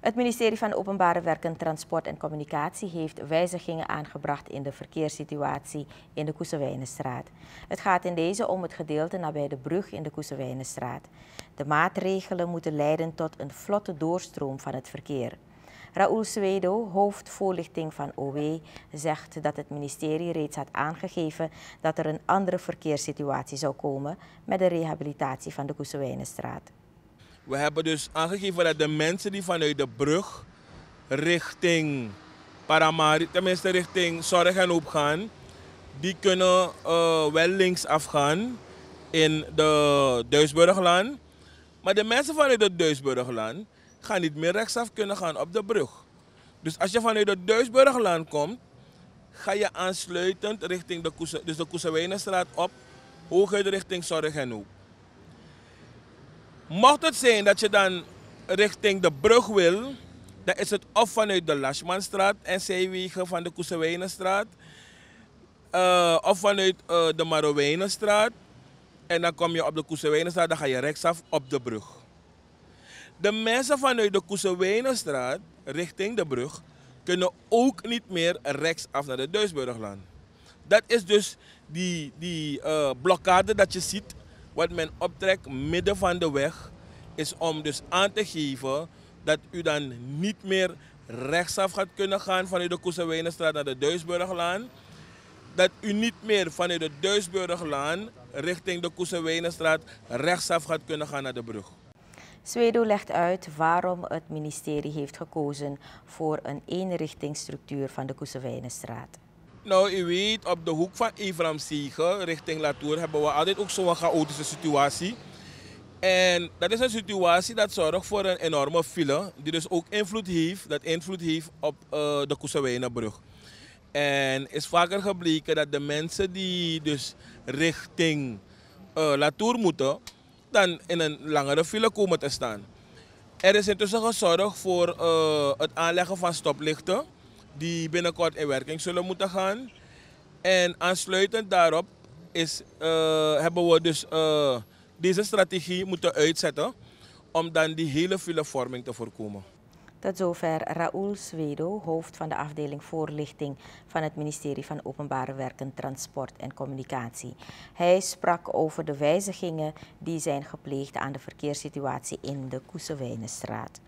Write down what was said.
Het ministerie van Openbare Werken, Transport en Communicatie heeft wijzigingen aangebracht in de verkeerssituatie in de Koesewijnenstraat. Het gaat in deze om het gedeelte nabij de brug in de Koesewijnenstraat. De maatregelen moeten leiden tot een vlotte doorstroom van het verkeer. Raoul Swedo, hoofdvoorlichting van OW, zegt dat het ministerie reeds had aangegeven dat er een andere verkeerssituatie zou komen met de rehabilitatie van de Koesewijnenstraat. We hebben dus aangegeven dat de mensen die vanuit de brug richting Paramari, tenminste richting Zorg en Hoop gaan, die kunnen eh, wel links gaan in de Duisburglaan. Maar de mensen vanuit de Duisburglaan gaan niet meer rechtsaf kunnen gaan op de brug. Dus als je vanuit de Duisburglaan komt, ga je aansluitend richting de, Koese, dus de op, hooguit richting Zorg en Hoop. Mocht het zijn dat je dan richting de brug wil, dan is het of vanuit de Lasmanstraat en zijwegen van de Koesewijnenstraat. Uh, eh, of vanuit uh, de Marowijnenstraat. En dan kom je op de Koesewijnenstraat, dan ga je rechtsaf op de brug. De mensen vanuit de Koesewijnenstraat richting de brug kunnen ook niet meer rechtsaf naar de Duisburgland. Dat is dus die, die eh, blokkade dat je ziet wat men optrekt midden van de weg is om dus aan te geven dat u dan niet meer rechtsaf gaat kunnen gaan vanuit de Koesewijnenstraat naar de Duisburglaan. Dat u niet meer vanuit de Duisburglaan richting de Koesewijnenstraat rechtsaf gaat kunnen gaan naar de brug. Zwedo legt uit waarom het ministerie heeft gekozen voor een eenrichtingsstructuur van de Koesewijnenstraat. Nou, u weet, op de hoek van Evram richting Latour hebben we altijd ook zo'n chaotische situatie. En dat is een situatie dat zorgt voor een enorme file, die dus ook invloed heeft, dat invloed heeft op uh, de Koesewijnenbrug. En is vaker gebleken dat de mensen die dus richting eh, Latour moeten, dan in een langere file komen te staan. Er is intussen gezorgd voor eh, het aanleggen van stoplichten die binnenkort in werking zullen moeten gaan. En aansluitend daarop is, eh, hebben we dus eh, deze strategie moeten uitzetten om dan die hele filevorming te voorkomen. Tot zover Raoul Swedo, hoofd van de afdeling voorlichting van het ministerie van Openbare Werken, Transport en Communicatie. Hij sprak over de wijzigingen die zijn gepleegd aan de verkeerssituatie in de Koesewijnenstraat.